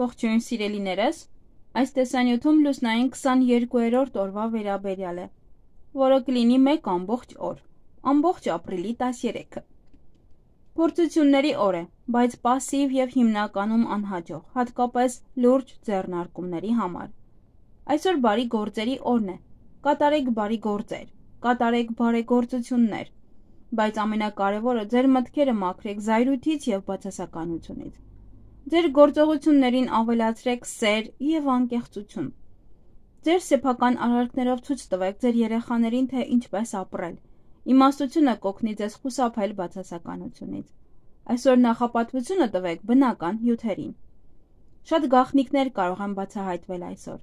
Ողջույն սիրելիներս։ Այս տեսանյութում լուսնային 22-րդ օրվա վերաբերյալ է, որը կլինի 1 ամբողջ օր, ամբողջ ապրիլի 13-ը։ Փորձությունների օր է, բայց пассив եւ հիմնականում անհաջող, հատկապես լուրջ ձեռնարկումների համար։ Այսօր բարի գործերի օրն է։ Կատարեք բարի գործեր, կատարեք բարեգործություններ, բայց ամենակարևորը ձեր մտքերը մաքրեք զայրույթից եւ բացասականությունից Ձեր գործողություններին ավելացրեք սեր եւ անկեղծություն։ Ձեր սեփական արարքներով ցույց տվեք ձեր երեխաներին, թե ինչպես ապրել։ Իմաստությունը կօգնի ձեզ խուսափել բացասականությունից։ Այսօր նախապատվությունը տվեք բնական հյութերին։ Շատ գաղտնիքներ կարող են բացահայտվել այսօր։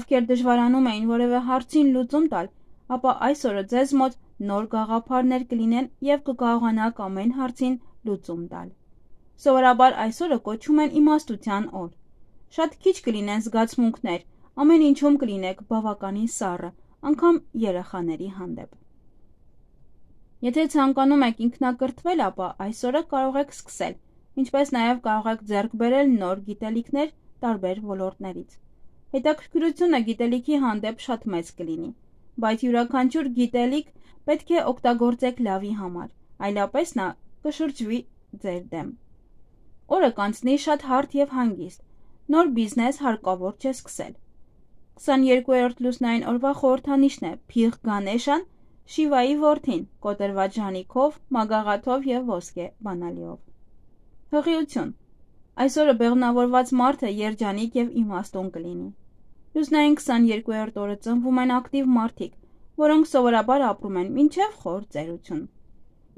Ովքեր դժվարանում էին որևէ հարցին լուծում տալ, ապա այսօրը ձեզ մոտ նոր գաղափարներ կլինեն եւ կկարողանաք ամեն հարցին լուծում տալ։ Սովորաբար այս օրը կոչում են իմաստության օր։ Շատ քիչ կլինեն զգացմունքներ, ամեն ինչում կլինեք բավականին սառը, անգամ երեխաների հանդեպ։ Եթե ցանկանում եք ինքնակրթվել, ապա այսօրը կարող եք սկսել, ինչպես նաև կարող եք ձեռք բերել նոր գիտելիքներ տարբեր ոլորտներից։ Հետաքրքրությունը գիտելիքի հանդեպ շատ մեծ կլինի, բայց յուրաքանչյուր գիտելիք պետք է օգտագործեք լավի համար, այլապես նա կշրջվի ձեր դեմ օրը կանցնի շատ հարթ եւ հանգիստ։ Նոր բիզնես հարկավոր չէ սկսել։ 22-րդ լուսնային օրվա խորհրդանիշն է Փիղ Գանեշան Շիվայի որդին՝ կոտրված ժանիքով, մագաղաթով եւ ոսկե բանալիով։ Հղիություն։ Այսօրը բեղնավորված մարդը երջանիկ եւ իմաստուն կլինի։ Լուսնային 22-րդ օրը ծնվում են ակտիվ մարդիկ, որոնք սովորաբար ապրում են մինչև խոր ծերություն։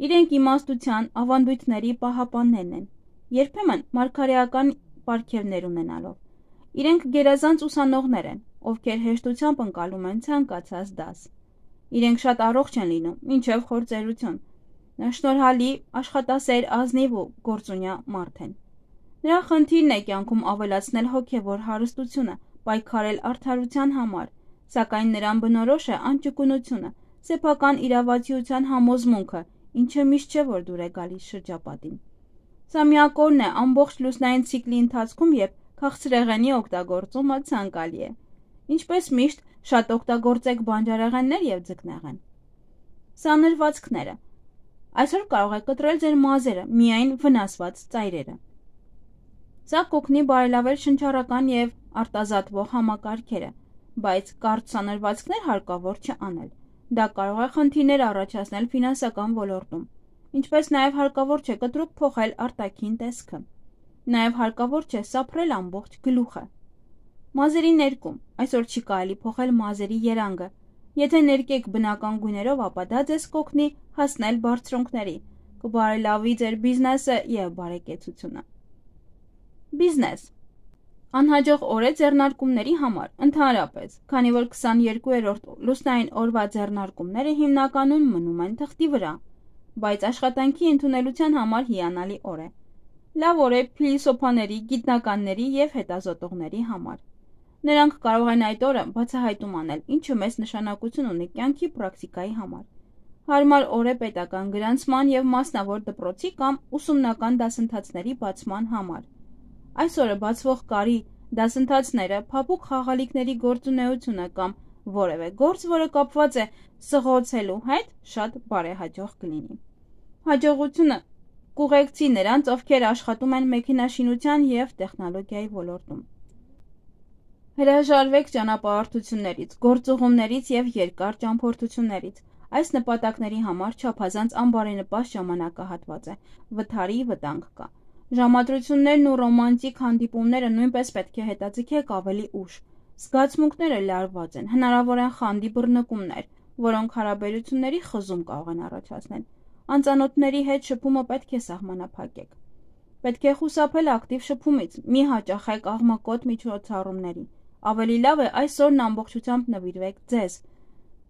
Իրենք իմաստության ավանդույթների պահապաններն են, երբեմն մարգարեական պարգևներ ունենալով։ Իրենք գերազանց ուսանողներ են, ովքեր հեշտությամբ ընկալում են ցանկացած դաս։ Իրենք շատ առողջ են լինում, ինչև խոր ծերություն։ Նշնորհալի, աշխատասեր, ազնիվ ու գործունյա մարդ են։ Նրա խնդիրն է կյանքում ավելացնել հոգևոր հարստությունը, պայքարել արդարության համար, սակայն նրան բնորոշ է անճկունությունը, սեփական իրավացիության համոզմունքը, ինչը միշտ չէ որ դուր է գալիս շրջապատին։ Սա միակորն է ամբողջ լուսնային ցիկլի ընթացքում, երբ քաղցրեղենի օգտագործումը ցանկալի է։ Ինչպես միշտ, շատ օգտագործեք բանջարեղեններ եւ ձկնեղեն։ Սանրվածքները Այսօր կարող եք կտրել ձեր մազերը, միայն վնասված ծայրերը։ Սա կօգնի բարելավել շնչառական եւ արտազատվող համակարգերը, բայց կարճ սանրվածքներ հարկավոր չանել։ Դա կարող է խնդիրներ առաջացնել ֆինանսական ոլորտում ինչպես նաև հարկավոր չէ կտրուկ փոխել արտաքին տեսքը։ Նաև հարկավոր չէ սափրել ամբողջ գլուխը։ Մազերի ներկում այսօր չի կարելի փոխել մազերի երանգը։ Եթե ներկեք բնական գույներով, ապա դա ձեզ կօգնի հասնել բարձրունքների, կբարելավի ձեր բիզնեսը եւ բարեկեցությունը։ Բիզնես Անհաջող օրը ձեռնարկումների համար ընդհանրապես, քանի որ 22-րդ լուսնային օրվա ձեռնարկումները հիմնականում մնում են թղթի վրա, բայց աշխատանքի ընդունելության համար հիանալի օր է։ Լավ օր է փիլիսոփաների, գիտնականների եւ հետազոտողների համար։ Նրանք կարող են այդ օրը բացահայտում անել, ինչը մեծ նշանակություն ունի կյանքի պրակտիկայի համար։ Հարմար օր է պետական գրանցման եւ մասնավոր դպրոցի կամ ուսումնական դասընթացների բացման համար։ Այս օրը բացվող կարի դասընթացները, փափուկ խաղալիքների գործունեությունը կամ որևէ գործ, որը կապված է սղոցելու հետ, շատ բարեհաջող կլինի։ Հաջողությունը կուղեկցի նրանց, ովքեր աշխատում են մեքենաշինության եւ տեխնոլոգիայի ոլորտում։ Հրաժարվեք ճանապարհորդություններից, գործողումներից եւ երկար ճամփորդություններից։ Այս նպատակների համար չափազանց անբարենպաստ ժամանակահատված է։ Վթարի վտանգ կա։ Ժամադրություններն ու ռոմանտիկ հանդիպումները նույնպես պետք է հետաձգեք ավելի ուշ։ Զգացմունքները լարված են, հնարավոր են խանդի բռնկումներ, որոնք հարաբերությունների խզում կարող են առաջացնել։ Անծանոթների հետ շփումը պետք է սահմանափակեք։ Պետք է խուսափել ակտիվ շփումից, մի հաճախեք աղմակոտ միջոցառումների։ Ավելի լավ է այսօրն ամբողջությամբ նվիրվեք ձեզ։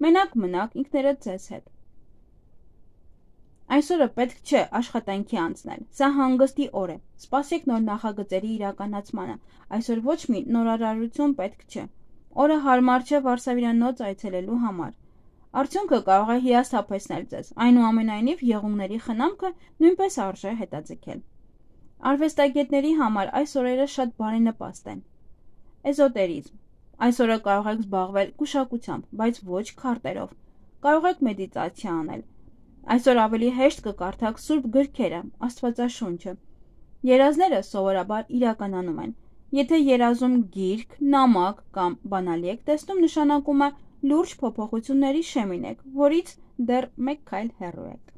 Մենակ մնաք ինքներդ ձեզ հետ։ Այսօրը պետք չէ աշխատանքի անցնել։ Սա հանգստի օր է։ Սպասեք նոր նախագծերի իրականացմանը։ Այսօր ոչ մի նորարարություն պետք չէ։ Օրը հարմար չէ Վարշավիրանոց այցելելու համար։ Արդյունքը կարող է հիասթափեցնել ձեզ։ Այնուամենայնիվ եղումների խնամքը նույնպես արժե հետաձգել։ Արվեստագետների համար այս օրերը շատ բարենպաստ են։ Էզոտերիզմ։ Այսօրը կարող եք զբաղվել գուշակությամբ, բայց ոչ քարտերով։ Կարող եք մեդիտացիա անել, Այսօր ավելի հեշտ կկարդաք սուրբ գրքերը, Աստվածաշունչը։ Երազները սովորաբար իրականանում են։ Եթե երազում գիրք, նամակ կամ բանալի եք տեսնում, նշանակում է լուրջ փոփոխությունների շեմին եք, որից դեռ մեկ քայլ հեռու եք։